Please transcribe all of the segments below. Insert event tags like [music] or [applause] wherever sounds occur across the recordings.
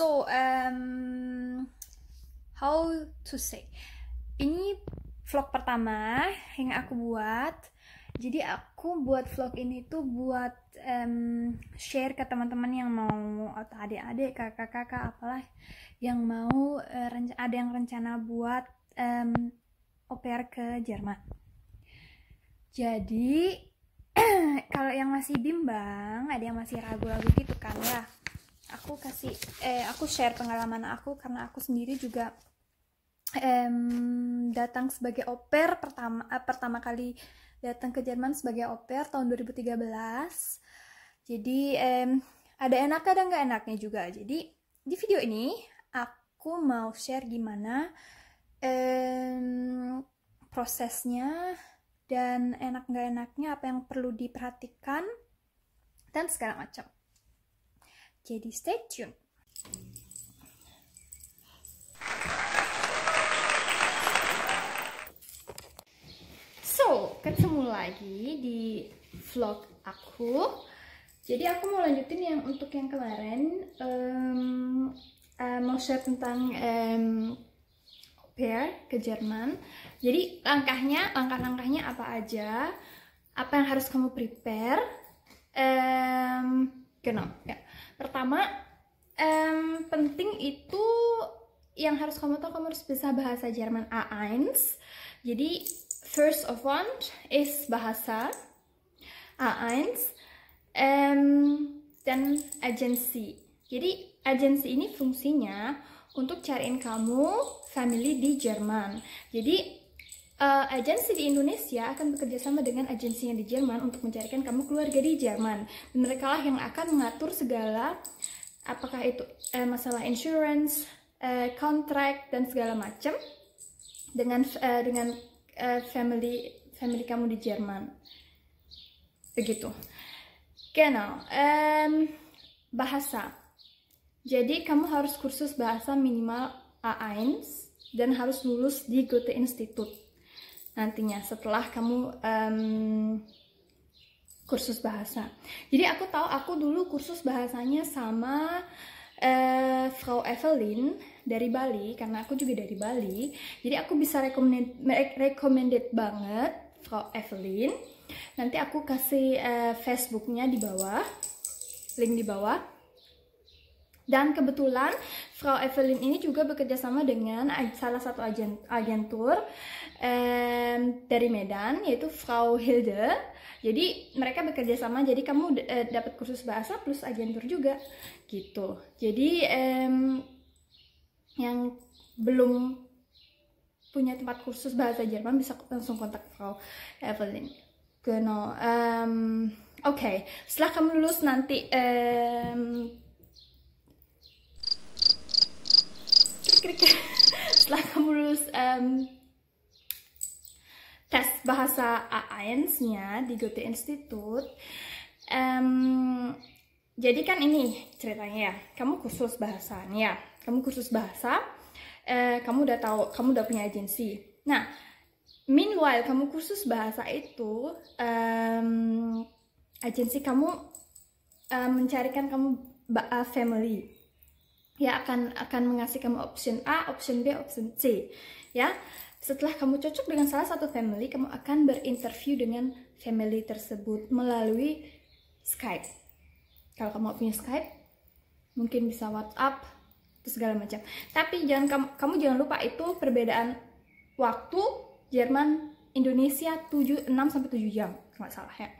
So, um, how to say? Ini vlog pertama yang aku buat. Jadi aku buat vlog ini tuh buat um, share ke teman-teman yang mau atau adik-adik, kakak-kakak apalah yang mau uh, ada yang rencana buat um, oper ke Jerman. Jadi [clears throat] kalau yang masih bimbang, ada yang masih ragu-ragu gitu kan ya aku kasih eh aku share pengalaman aku karena aku sendiri juga em, datang sebagai oper pertama eh, pertama kali datang ke Jerman sebagai oper tahun 2013 jadi em, ada enak ada nggak enaknya juga jadi di video ini aku mau share gimana em, prosesnya dan enak nggak enaknya apa yang perlu diperhatikan dan segala macam jadi stay tune. So, ketemu lagi di vlog aku. Jadi aku mau lanjutin yang untuk yang kemarin um, uh, mau share tentang um, pair ke Jerman. Jadi langkahnya, langkah-langkahnya apa aja? Apa yang harus kamu prepare? Um, Genau, ya. Pertama, um, penting itu yang harus kamu tahu, kamu harus bisa bahasa Jerman A1. Jadi, first of all is bahasa A1 um, dan agensi. Jadi, agensi ini fungsinya untuk cariin kamu family di Jerman. Jadi, Uh, agensi di Indonesia akan bekerja sama dengan yang di Jerman untuk mencarikan kamu keluarga di Jerman. Dan Mereka lah yang akan mengatur segala apakah itu uh, masalah insurance, uh, contract dan segala macam dengan uh, dengan uh, family family kamu di Jerman. Begitu. Genau. Um, bahasa. Jadi kamu harus kursus bahasa minimal A1 dan harus lulus di Goethe Institute nantinya setelah kamu um, kursus bahasa. Jadi aku tahu aku dulu kursus bahasanya sama uh, Frau Evelyn dari Bali karena aku juga dari Bali. Jadi aku bisa recommended recommended banget Frau Evelyn. Nanti aku kasih uh, Facebooknya di bawah, link di bawah. Dan kebetulan Frau Evelyn ini juga bekerja sama dengan salah satu agen, agentur um, dari Medan yaitu Frau Hilde. Jadi mereka bekerja sama jadi kamu uh, dapat kursus bahasa plus agentur juga gitu. Jadi um, yang belum punya tempat kursus bahasa Jerman bisa langsung kontak Frau Evelyn. Genau. Um, Oke, okay. setelah kamu lulus nanti um, [laughs] setelah kamu lulus um, tes bahasa a 1 nya di Goethe Institute. Um, jadi kan ini ceritanya ya, kamu kursus ya kamu khusus bahasa, eh, kamu udah tahu, kamu udah punya agensi. Nah, meanwhile kamu khusus bahasa itu, um, agensi kamu um, mencarikan kamu eh, family, ya akan akan mengasih kamu option A, option B, option C, ya. Setelah kamu cocok dengan salah satu family, kamu akan berinterview dengan family tersebut melalui Skype. Kalau kamu punya Skype, mungkin bisa WhatsApp, terus segala macam. Tapi jangan kamu, kamu jangan lupa itu perbedaan waktu Jerman Indonesia 7 6 sampai 7 jam, nggak salah ya.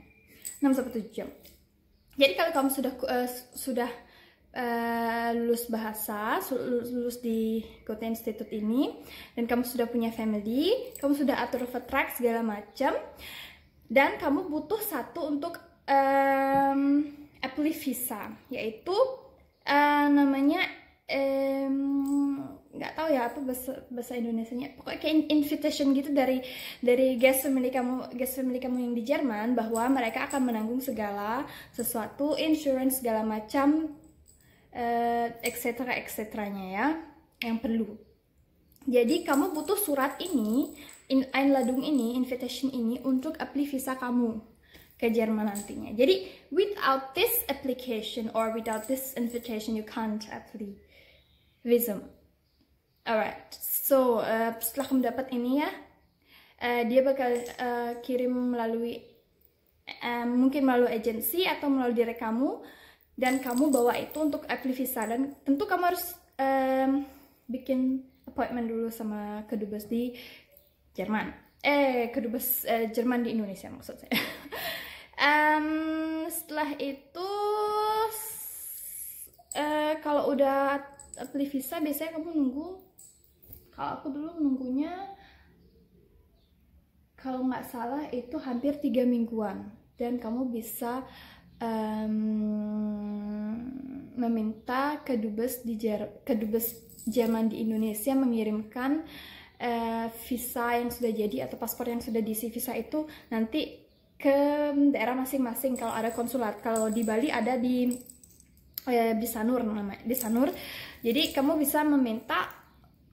6 sampai 7 jam. Jadi kalau kamu sudah uh, sudah Eh, lulus bahasa, lulus, lulus di Kota Institute ini, dan kamu sudah punya family, kamu sudah atur track segala macam, dan kamu butuh satu untuk um, apply visa, yaitu uh, namanya nggak um, tahu ya apa bahasa, bahasa Indonesia-nya pokoknya kayak invitation gitu dari dari guest family kamu guest family kamu yang di Jerman bahwa mereka akan menanggung segala sesuatu insurance segala macam uh, eh, etc ya yang perlu. Jadi kamu butuh surat ini, in Einladung ini, invitation ini untuk apply visa kamu ke Jerman nantinya. Jadi without this application or without this invitation you can't apply visa. Alright, so uh, setelah kamu dapat ini ya, uh, dia bakal uh, kirim melalui uh, mungkin melalui agensi atau melalui direct kamu dan kamu bawa itu untuk apply visa dan tentu kamu harus um, bikin appointment dulu sama kedubes di Jerman eh kedubes eh, Jerman di Indonesia maksud saya um, [laughs] setelah itu uh, kalau udah apply visa biasanya kamu nunggu kalau aku dulu nunggunya kalau nggak salah itu hampir tiga mingguan dan kamu bisa um, meminta kedubes di Jer kedubes Jerman di Indonesia mengirimkan uh, visa yang sudah jadi atau paspor yang sudah diisi visa itu nanti ke daerah masing-masing kalau ada konsulat kalau di Bali ada di eh, di Sanur namanya di jadi kamu bisa meminta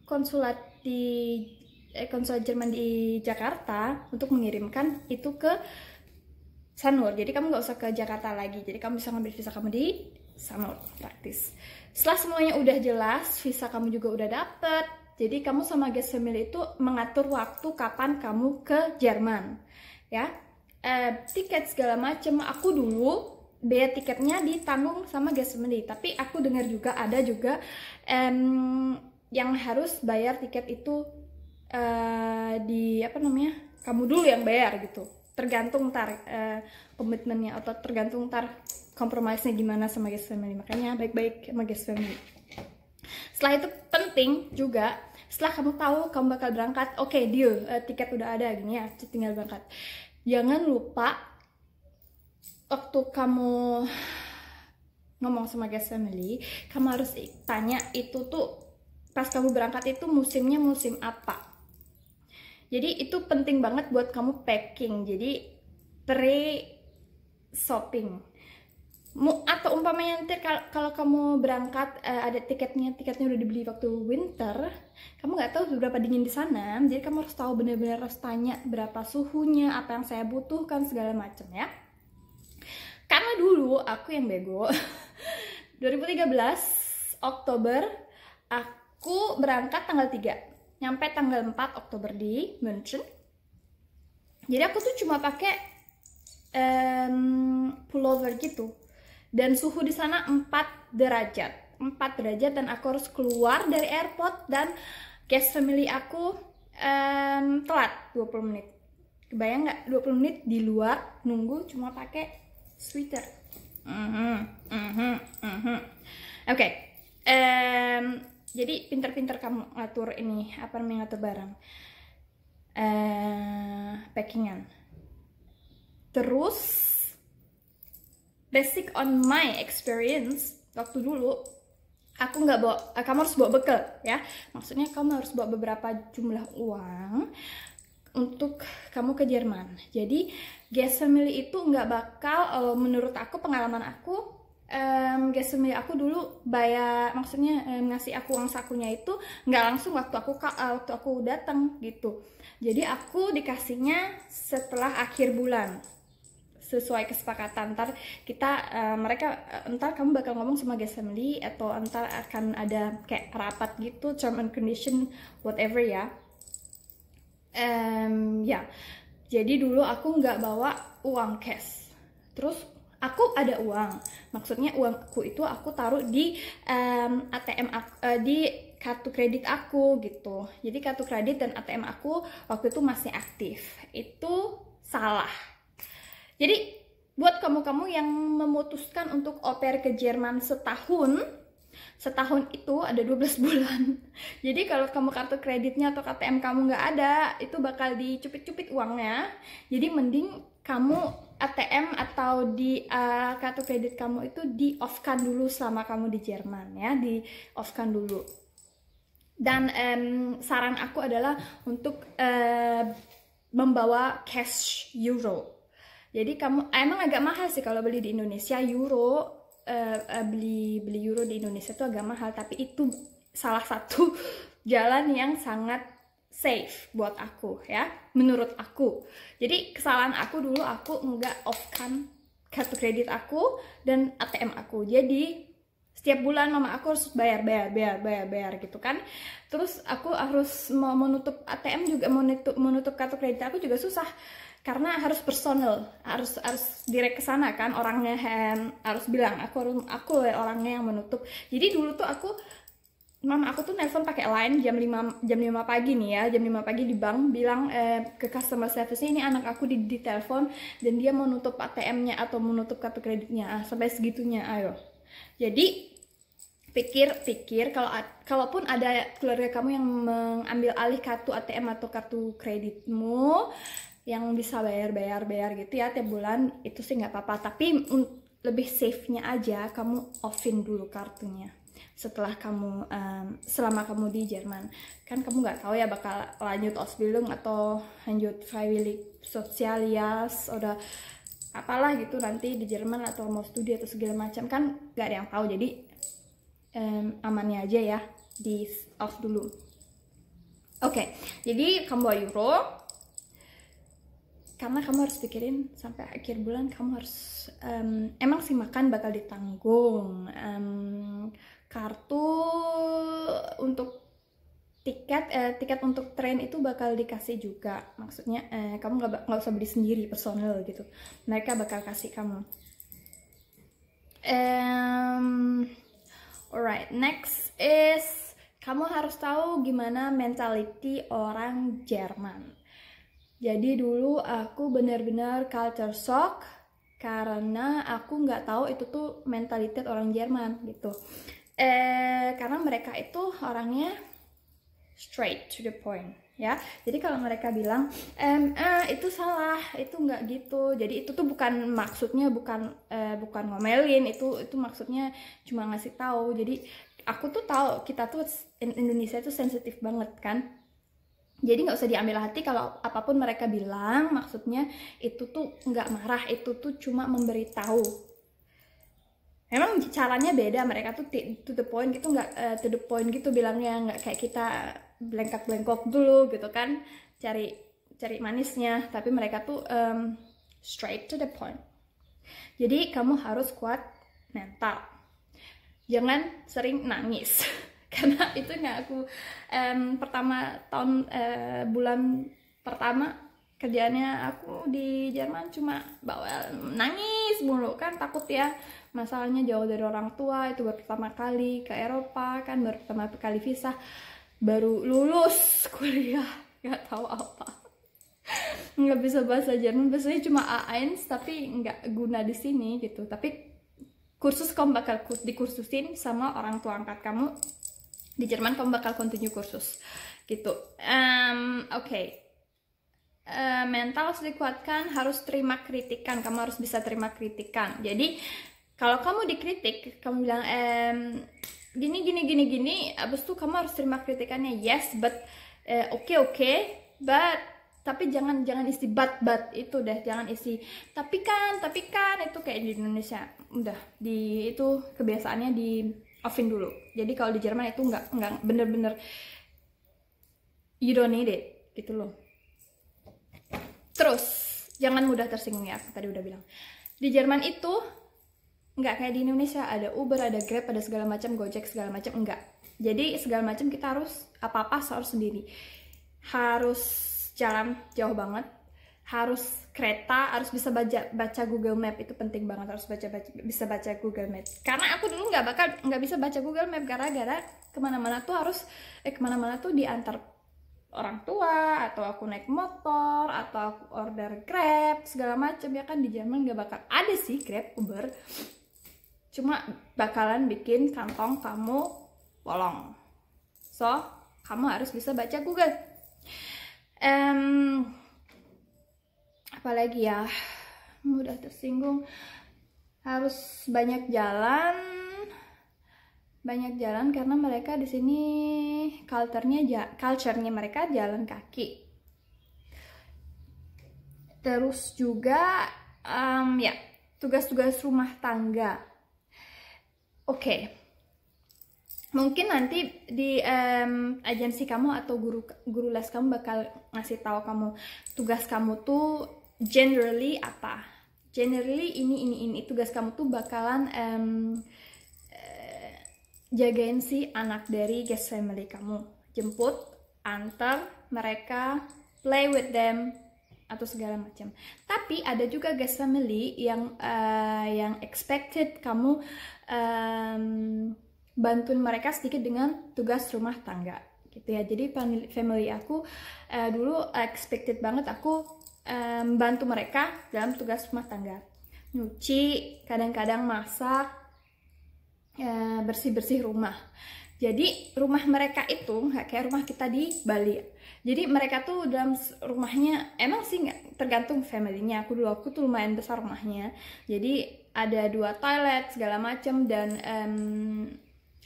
konsulat di eh, konsulat Jerman di Jakarta untuk mengirimkan itu ke Sanur. Jadi kamu nggak usah ke Jakarta lagi. Jadi kamu bisa ngambil visa kamu di Sanur praktis. Setelah semuanya udah jelas, visa kamu juga udah dapet. Jadi kamu sama guest family itu mengatur waktu kapan kamu ke Jerman, ya. Eh, tiket segala macem aku dulu biaya tiketnya ditanggung sama guest family tapi aku dengar juga ada juga em, yang harus bayar tiket itu eh, di apa namanya kamu dulu yang bayar gitu tergantung tar uh, eh, komitmennya atau tergantung tar kompromisnya gimana sama guest family makanya baik-baik sama guest family setelah itu penting juga setelah kamu tahu kamu bakal berangkat oke okay, deal uh, tiket udah ada gini ya tinggal berangkat jangan lupa waktu kamu ngomong sama guest family kamu harus tanya itu tuh pas kamu berangkat itu musimnya musim apa jadi itu penting banget buat kamu packing. Jadi pre shopping. Atau umpamanya nanti kalau kamu berangkat eh, ada tiketnya, tiketnya udah dibeli waktu winter, kamu nggak tahu berapa dingin di sana. Jadi kamu harus tahu bener-bener harus tanya berapa suhunya, apa yang saya butuhkan segala macam ya. Karena dulu aku yang bego. 2013 [laughs] Oktober aku berangkat tanggal 3 nyampe tanggal 4 Oktober di München jadi aku tuh cuma pakai um, pullover gitu dan suhu di sana 4 derajat 4 derajat dan aku harus keluar dari airport dan guest family aku um, telat 20 menit kebayang nggak 20 menit di luar nunggu cuma pakai sweater mm -hmm, mm -hmm, mm -hmm. oke okay. um, jadi pinter-pinter kamu ngatur ini apa namanya ngatur barang uh, packingan terus basic on my experience waktu dulu aku nggak bawa eh, kamu harus bawa bekal ya maksudnya kamu harus bawa beberapa jumlah uang untuk kamu ke Jerman jadi guest family itu nggak bakal eh, menurut aku pengalaman aku um, Gesumi aku dulu bayar maksudnya um, ngasih aku uang sakunya itu nggak langsung waktu aku eh, waktu aku datang gitu jadi aku dikasihnya setelah akhir bulan sesuai kesepakatan ntar kita uh, mereka uh, ntar kamu bakal ngomong sama Gesumi atau ntar akan ada kayak rapat gitu term and condition whatever ya um, ya yeah. jadi dulu aku nggak bawa uang cash terus aku ada uang maksudnya uangku itu aku taruh di um, ATM uh, eh, di kartu kredit aku gitu jadi kartu kredit dan ATM aku waktu itu masih aktif itu salah jadi buat kamu-kamu yang memutuskan untuk oper ke Jerman setahun setahun itu ada 12 [laughs] bulan jadi kalau kamu kartu kreditnya atau KTM kamu nggak ada itu bakal dicupit-cupit uangnya jadi mending kamu ATM atau di uh, kartu kredit kamu itu di off-kan dulu selama kamu di Jerman ya, di off-kan dulu. Dan um, saran aku adalah untuk uh, membawa cash euro. Jadi kamu eh, emang agak mahal sih kalau beli di Indonesia euro uh, beli beli euro di Indonesia itu agak mahal, tapi itu salah satu [laughs] jalan yang sangat safe buat aku ya menurut aku jadi kesalahan aku dulu aku nggak off kan kartu kredit aku dan ATM aku jadi setiap bulan mama aku harus bayar bayar bayar bayar bayar gitu kan terus aku harus mau menutup ATM juga menutup menutup kartu kredit aku juga susah karena harus personal harus harus direct ke sana kan orangnya hand harus bilang aku aku orangnya yang menutup jadi dulu tuh aku mama aku tuh nelpon pakai line jam 5 jam 5 pagi nih ya, jam 5 pagi di bank bilang eh, ke customer service ini anak aku di, di telepon dan dia mau nutup ATM-nya atau menutup kartu kreditnya. Ah, sampai segitunya, ayo. Jadi pikir-pikir kalau kalaupun ada keluarga kamu yang mengambil alih kartu ATM atau kartu kreditmu yang bisa bayar-bayar bayar gitu ya tiap bulan itu sih nggak apa-apa tapi lebih safe-nya aja kamu offin dulu kartunya setelah kamu um, selama kamu di Jerman kan kamu nggak tahu ya bakal lanjut Ausbildung atau lanjut Freiwillig Sozialias udah apalah gitu nanti di Jerman atau mau studi atau segala macam kan nggak ada yang tahu jadi um, amannya aja ya di off dulu oke okay, jadi kamu bawa euro karena kamu harus pikirin sampai akhir bulan kamu harus um, emang sih makan bakal ditanggung um, kartu untuk tiket eh, tiket untuk train itu bakal dikasih juga maksudnya eh, kamu nggak nggak usah beli sendiri personal gitu mereka bakal kasih kamu um, alright next is kamu harus tahu gimana mentality orang Jerman jadi dulu aku benar-benar culture shock karena aku nggak tahu itu tuh mentalitas orang Jerman gitu eh, karena mereka itu orangnya straight to the point ya jadi kalau mereka bilang ehm, eh, itu salah itu nggak gitu jadi itu tuh bukan maksudnya bukan eh, bukan ngomelin itu itu maksudnya cuma ngasih tahu jadi aku tuh tahu kita tuh Indonesia itu sensitif banget kan jadi nggak usah diambil hati kalau apapun mereka bilang maksudnya itu tuh nggak marah itu tuh cuma memberitahu Emang caranya beda mereka tuh to the point gitu nggak uh, to the point gitu bilangnya nggak kayak kita belengkak belengkok dulu gitu kan cari cari manisnya tapi mereka tuh um, straight to the point jadi kamu harus kuat mental jangan sering nangis [laughs] karena itu nggak aku um, pertama tahun uh, bulan pertama kerjaannya aku di Jerman cuma bawa nangis mulu kan takut ya masalahnya jauh dari orang tua itu baru pertama kali ke Eropa kan baru pertama kali visa baru lulus [laughs] kuliah nggak tahu apa nggak bisa bahasa Jerman biasanya cuma A1 tapi nggak guna di sini gitu tapi kursus kamu bakal dikursusin sama orang tua angkat kamu di Jerman kamu bakal continue kursus gitu um, oke okay Eh, mental harus dikuatkan harus terima kritikan kamu harus bisa terima kritikan jadi kalau kamu dikritik kamu bilang ehm, gini gini gini gini abis itu kamu harus terima kritikannya yes but oke eh, oke okay, okay, but tapi jangan jangan isi but bat itu deh jangan isi tapi kan tapi kan itu kayak di Indonesia udah di itu kebiasaannya di offin dulu jadi kalau di Jerman itu nggak nggak bener-bener you don't need it gitu loh Terus, jangan mudah tersinggung ya, aku tadi udah bilang. Di Jerman itu nggak kayak di Indonesia ada Uber, ada Grab, ada segala macam Gojek segala macam enggak. Jadi segala macam kita harus apa-apa harus sendiri. Harus jalan jauh banget, harus kereta, harus bisa baca baca Google Map itu penting banget harus baca, baca bisa baca Google Map. Karena aku dulu nggak bakal nggak bisa baca Google Map gara-gara kemana-mana tuh harus eh kemana-mana tuh diantar orang tua atau aku naik motor atau aku order grab segala macam ya kan di Jerman gak bakal ada sih grab uber cuma bakalan bikin kantong kamu bolong so kamu harus bisa baca Google um, apalagi ya mudah tersinggung harus banyak jalan banyak jalan karena mereka di sini culturenya culturenya mereka jalan kaki. Terus juga um, ya tugas-tugas rumah tangga. Oke. Okay. Mungkin nanti di um, agensi kamu atau guru guru les kamu bakal ngasih tahu kamu tugas kamu tuh generally apa. Generally ini ini ini tugas kamu tuh bakalan um, jagain si anak dari guest family kamu. Jemput, antar mereka, play with them, atau segala macam. Tapi ada juga guest family yang uh, yang expected kamu um, bantuin mereka sedikit dengan tugas rumah tangga gitu ya. Jadi family aku uh, dulu expected banget aku um, bantu mereka dalam tugas rumah tangga, nyuci, kadang-kadang masak, Ya, bersih-bersih rumah. Jadi rumah mereka itu nggak kayak rumah kita di Bali. Jadi mereka tuh dalam rumahnya emang sih gak, tergantung familynya. Aku dulu aku tuh lumayan besar rumahnya. Jadi ada dua toilet segala macam dan um,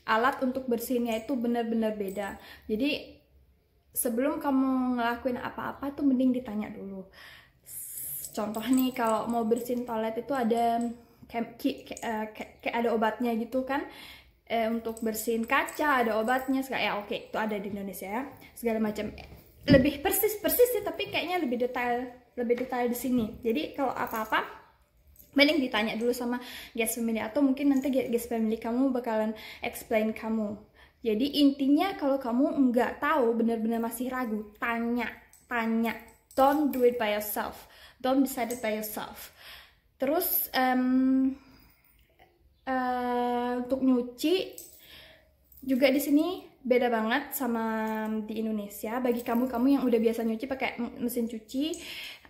alat untuk bersihnya itu benar-benar beda. Jadi sebelum kamu ngelakuin apa-apa tuh mending ditanya dulu. Contoh nih kalau mau bersihin toilet itu ada Eh, kayak, kayak, ada obatnya gitu kan eh, untuk bersihin kaca ada obatnya segala ya oke okay, itu ada di Indonesia ya segala macam lebih persis persis sih tapi kayaknya lebih detail lebih detail di sini jadi kalau apa-apa mending ditanya dulu sama guest family atau mungkin nanti guest family kamu bakalan explain kamu jadi intinya kalau kamu nggak tahu benar-benar masih ragu tanya tanya don't do it by yourself don't decide it by yourself terus um, uh, untuk nyuci juga di sini beda banget sama di Indonesia bagi kamu-kamu yang udah biasa nyuci pakai mesin cuci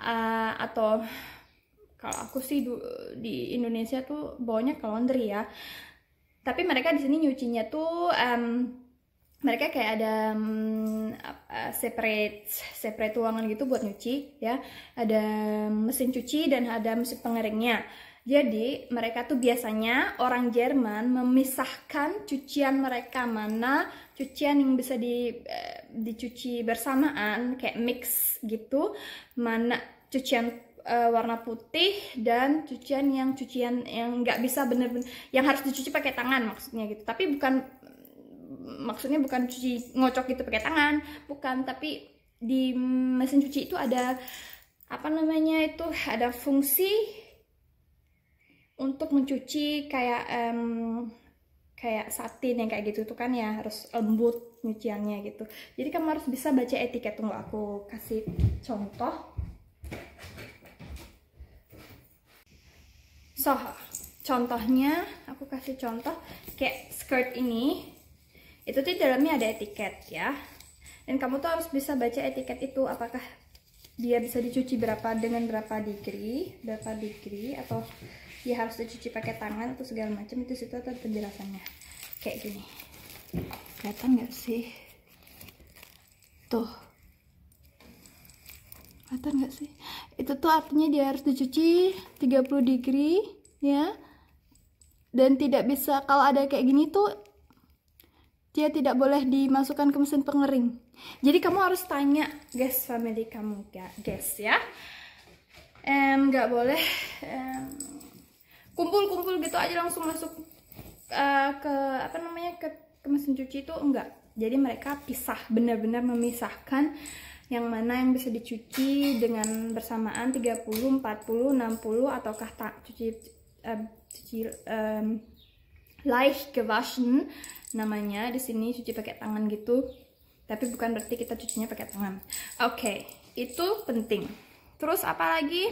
uh, atau kalau aku sih di Indonesia tuh bawanya ke laundry ya tapi mereka di sini nyucinya tuh um, mereka kayak ada um, separate separate ruangan gitu buat nyuci ya ada mesin cuci dan ada mesin pengeringnya jadi mereka tuh biasanya orang Jerman memisahkan cucian mereka mana cucian yang bisa di uh, dicuci bersamaan kayak mix gitu mana cucian uh, warna putih dan cucian yang cucian yang nggak bisa bener-bener yang harus dicuci pakai tangan maksudnya gitu tapi bukan maksudnya bukan cuci ngocok gitu pakai tangan bukan tapi di mesin cuci itu ada apa namanya itu ada fungsi untuk mencuci kayak um, kayak satin yang kayak gitu tuh kan ya harus lembut nyuciannya gitu jadi kamu harus bisa baca etiket tunggu aku kasih contoh so contohnya aku kasih contoh kayak skirt ini itu tuh di dalamnya ada etiket ya dan kamu tuh harus bisa baca etiket itu apakah dia bisa dicuci berapa dengan berapa degree berapa degree atau dia harus dicuci pakai tangan atau segala macam itu situ ada penjelasannya kayak gini kelihatan nggak sih tuh kelihatan nggak sih itu tuh artinya dia harus dicuci 30 degree ya dan tidak bisa kalau ada kayak gini tuh dia tidak boleh dimasukkan ke mesin pengering. Jadi kamu harus tanya guys family kamu guys ya. Em nggak boleh kumpul-kumpul gitu aja langsung masuk uh, ke apa namanya ke, ke mesin cuci itu enggak. Jadi mereka pisah benar-benar memisahkan yang mana yang bisa dicuci dengan bersamaan 30, 40, 60 ataukah tak cuci uh, cuci um, leicht gewaschen namanya di sini cuci pakai tangan gitu tapi bukan berarti kita cucinya pakai tangan oke okay, itu penting terus apa lagi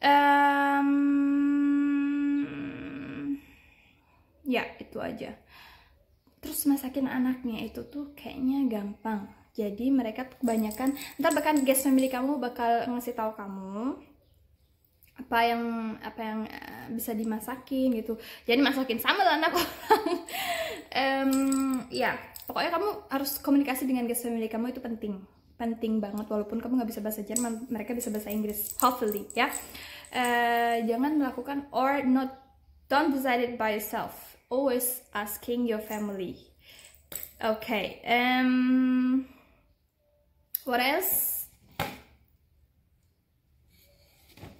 um, ya itu aja terus masakin anaknya itu tuh kayaknya gampang jadi mereka kebanyakan ntar bahkan guest family kamu bakal ngasih tahu kamu apa yang apa yang eh, bisa dimasakin gitu jadi masakin sambal anak [laughs] orang um, ya pokoknya kamu harus komunikasi dengan guest family kamu itu penting penting banget walaupun kamu nggak bisa bahasa Jerman mereka bisa bahasa Inggris hopefully ya uh, jangan melakukan or not don't decide it by yourself always asking your family okay um what else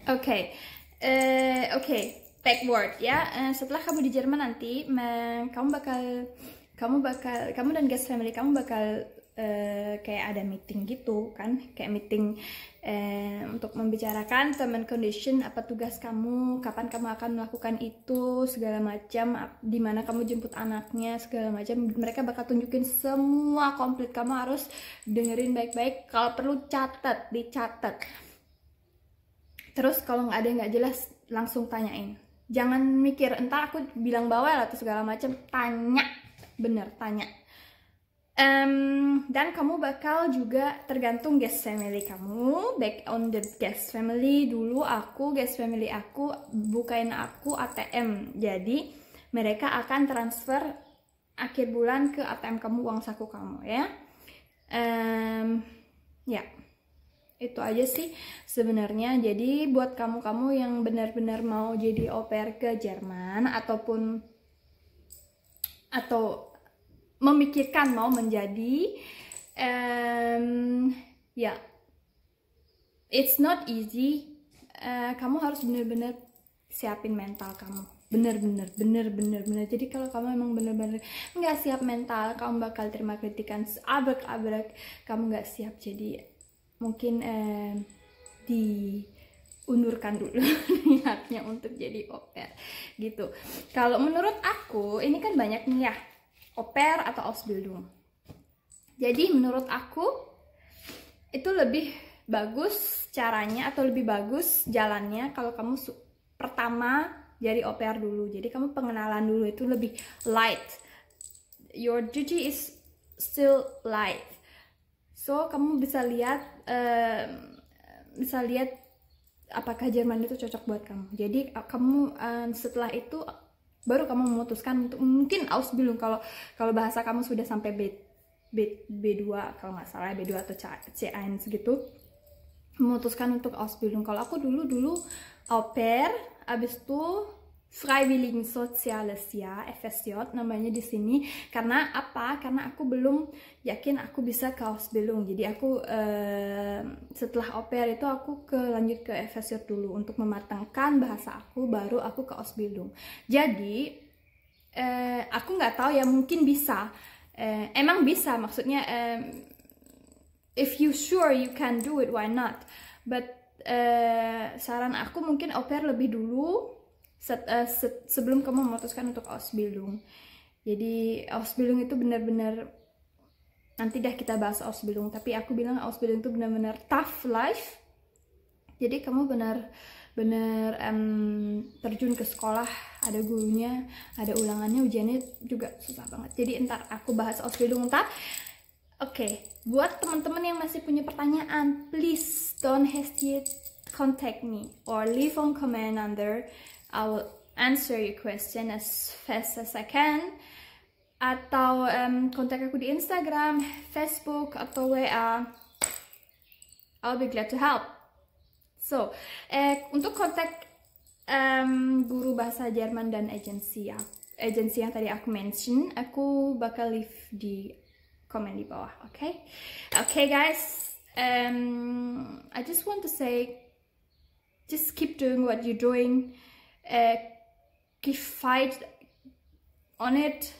Oke, eh, oke, okay. backward ya. Uh, setelah kamu di Jerman nanti, me, kamu bakal, kamu bakal, kamu dan guest family kamu bakal uh, kayak ada meeting gitu kan, kayak meeting uh, untuk membicarakan teman condition, apa tugas kamu, kapan kamu akan melakukan itu, segala macam, di mana kamu jemput anaknya, segala macam. Mereka bakal tunjukin semua komplit. Kamu harus dengerin baik-baik. Kalau perlu catat, dicatat terus kalau nggak ada yang nggak jelas langsung tanyain jangan mikir entar aku bilang bawa atau segala macam tanya bener tanya um, dan kamu bakal juga tergantung guest family kamu back on the guest family dulu aku guest family aku bukain aku ATM jadi mereka akan transfer akhir bulan ke ATM kamu uang saku kamu ya um, ya yeah itu aja sih sebenarnya jadi buat kamu-kamu yang benar-benar mau jadi oper ke Jerman ataupun atau memikirkan mau menjadi um, ya yeah. it's not easy uh, kamu harus benar-benar siapin mental kamu benar-benar benar-benar benar jadi kalau kamu emang benar-benar nggak siap mental kamu bakal terima kritikan abrak-abrak kamu nggak siap jadi mungkin eh, diundurkan dulu [laughs] niatnya untuk jadi oper gitu. Kalau menurut aku ini kan banyak nih ya oper atau ausbildung. Jadi menurut aku itu lebih bagus caranya atau lebih bagus jalannya kalau kamu pertama jadi oper dulu. Jadi kamu pengenalan dulu itu lebih light. Your duty is still light So kamu bisa lihat uh, bisa lihat apakah Jerman itu cocok buat kamu. Jadi kamu uh, setelah itu baru kamu memutuskan untuk mungkin Ausbildung kalau kalau bahasa kamu sudah sampai B, B, B2 kalau nggak salah ya, B2 atau C1 segitu memutuskan untuk Ausbildung. Kalau aku dulu dulu au pair, abis itu Freiwilligen Soziales ya, FSJ namanya di sini karena apa? Karena aku belum yakin aku bisa ke Ausbildung. Jadi aku eh, setelah oper itu aku ke lanjut ke FSJ dulu untuk mematangkan bahasa aku baru aku ke Ausbildung. Jadi eh, aku nggak tahu ya mungkin bisa. Eh, emang bisa maksudnya eh, if you sure you can do it why not? But eh, saran aku mungkin oper lebih dulu set, uh, set, sebelum kamu memutuskan untuk Ausbildung. Jadi Ausbildung itu benar-benar nanti dah kita bahas Ausbildung, tapi aku bilang Ausbildung itu benar-benar tough life. Jadi kamu benar benar um, terjun ke sekolah, ada gurunya, ada ulangannya, ujiannya juga susah banget. Jadi entar aku bahas Ausbildung entar. Oke, okay. buat teman-teman yang masih punya pertanyaan, please don't hesitate contact me or leave on comment under I will answer your question as fast as I can atau um, kontak aku di Instagram, Facebook atau WA. I'll be glad to help. So, eh, untuk kontak um, guru bahasa Jerman dan agensi ya, agensi yang tadi aku mention, aku bakal leave di komen di bawah, oke? Okay? Oke okay, guys, um, I just want to say, just keep doing what you're doing. uh, give fight on it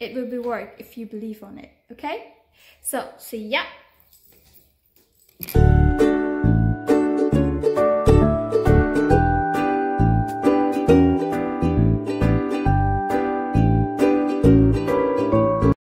it will be work if you believe on it okay so see ya